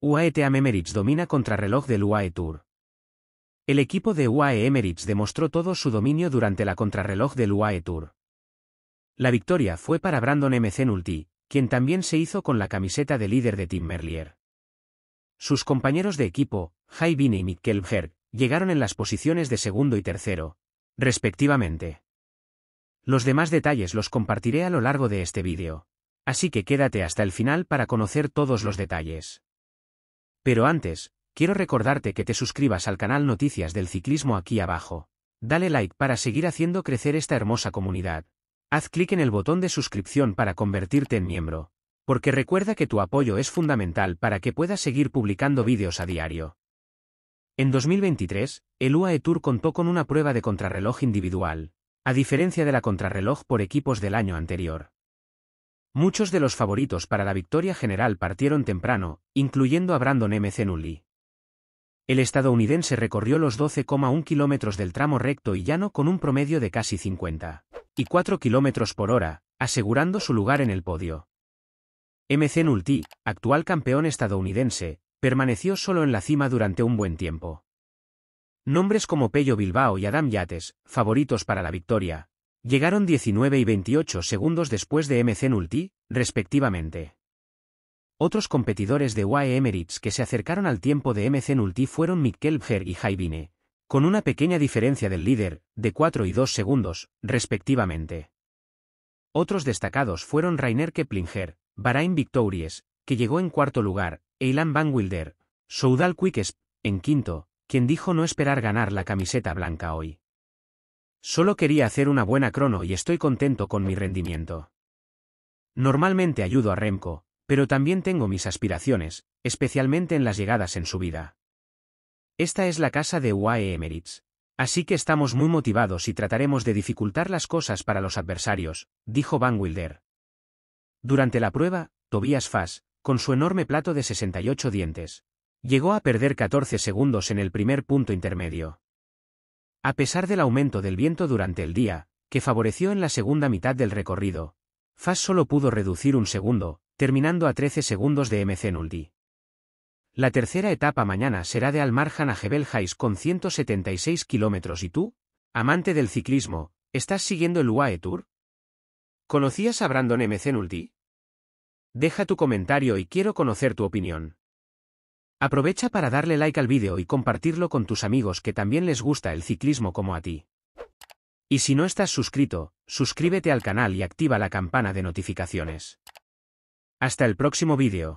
UAE Team Emirates domina contrarreloj del UAE Tour. El equipo de UAE Emirates demostró todo su dominio durante la contrarreloj del UAE Tour. La victoria fue para Brandon M. quien también se hizo con la camiseta de líder de Tim Merlier. Sus compañeros de equipo, Bini y Mikkel Berg, llegaron en las posiciones de segundo y tercero, respectivamente. Los demás detalles los compartiré a lo largo de este vídeo, así que quédate hasta el final para conocer todos los detalles. Pero antes, quiero recordarte que te suscribas al canal Noticias del Ciclismo aquí abajo. Dale like para seguir haciendo crecer esta hermosa comunidad. Haz clic en el botón de suscripción para convertirte en miembro. Porque recuerda que tu apoyo es fundamental para que puedas seguir publicando vídeos a diario. En 2023, el UAE Tour contó con una prueba de contrarreloj individual, a diferencia de la contrarreloj por equipos del año anterior. Muchos de los favoritos para la victoria general partieron temprano, incluyendo a Brandon M. El estadounidense recorrió los 12,1 kilómetros del tramo recto y llano con un promedio de casi 50 y 4 kilómetros por hora, asegurando su lugar en el podio. MC Nulti, actual campeón estadounidense, permaneció solo en la cima durante un buen tiempo. Nombres como Pello Bilbao y Adam Yates, favoritos para la victoria, Llegaron 19 y 28 segundos después de MC Nulti, respectivamente. Otros competidores de UAE Emirates que se acercaron al tiempo de MC Nulti fueron Mikkel y Jaibine, con una pequeña diferencia del líder, de 4 y 2 segundos, respectivamente. Otros destacados fueron Rainer Keplinger, Bahrain Victories, que llegó en cuarto lugar, Eilan Van Wilder, Soudal Quickesp, en quinto, quien dijo no esperar ganar la camiseta blanca hoy. Solo quería hacer una buena crono y estoy contento con mi rendimiento. Normalmente ayudo a Remco, pero también tengo mis aspiraciones, especialmente en las llegadas en su vida. Esta es la casa de UAE Emirates. Así que estamos muy motivados y trataremos de dificultar las cosas para los adversarios, dijo Van Wilder. Durante la prueba, Tobias Fass, con su enorme plato de 68 dientes, llegó a perder 14 segundos en el primer punto intermedio. A pesar del aumento del viento durante el día, que favoreció en la segunda mitad del recorrido, Fass solo pudo reducir un segundo, terminando a 13 segundos de MC Nuldi. La tercera etapa mañana será de Almarjan a Jebel Hais con 176 kilómetros y tú, amante del ciclismo, ¿estás siguiendo el UAE Tour? ¿Conocías a Brandon MC Nuldi? Deja tu comentario y quiero conocer tu opinión. Aprovecha para darle like al vídeo y compartirlo con tus amigos que también les gusta el ciclismo como a ti. Y si no estás suscrito, suscríbete al canal y activa la campana de notificaciones. Hasta el próximo vídeo.